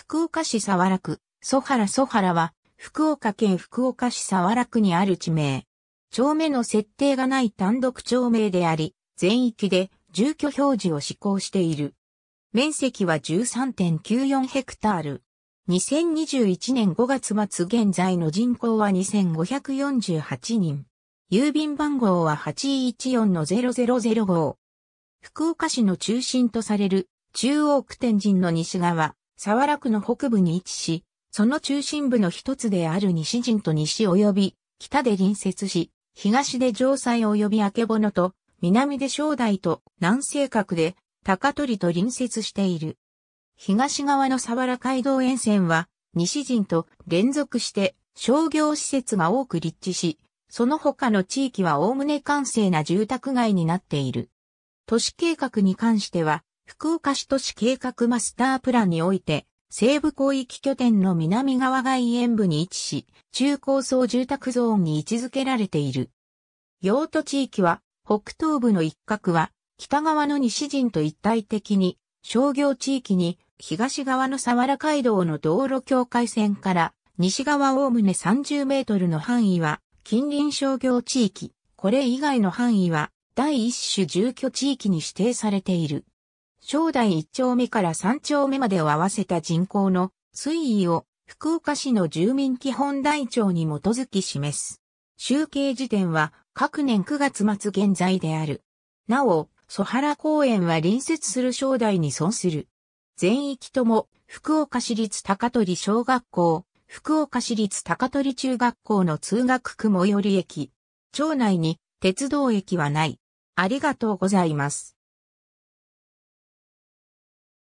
福岡市沢楽、ソハラソハラは、福岡県福岡市沢楽にある地名。町名の設定がない単独町名であり、全域で住居表示を施行している。面積は13.94ヘクタール。2021年5月末現在の人口は2548人。郵便番号は814の0005。福岡市の中心とされる中央区天神の西側、沢楽区の北部に位置し、その中心部の一つである西陣と西及び、北で隣接し、東で城西及び明物と、南で正代と南西角で高取と隣接している。東側の沢良街道沿線は、西陣と連続して商業施設が多く立地し、その他の地域は概ね閑静な住宅街になっている。都市計画に関しては、福岡市都市計画マスタープランにおいて、西部広域拠点の南側外縁部に位置し、中高層住宅ゾーンに位置づけられている。用途地域は、北東部の一角は、北側の西陣と一体的に、商業地域に、東側の沢原街道の道路境界線から、西側おおむね30メートルの範囲は、近隣商業地域、これ以外の範囲は、第一種住居地域に指定されている。正代一丁目から三丁目までを合わせた人口の推移を福岡市の住民基本台帳に基づき示す。集計時点は各年9月末現在である。なお、蘇原公園は隣接する正代に損する。全域とも福岡市立高取小学校、福岡市立高取中学校の通学区最寄り駅。町内に鉄道駅はない。ありがとうございます。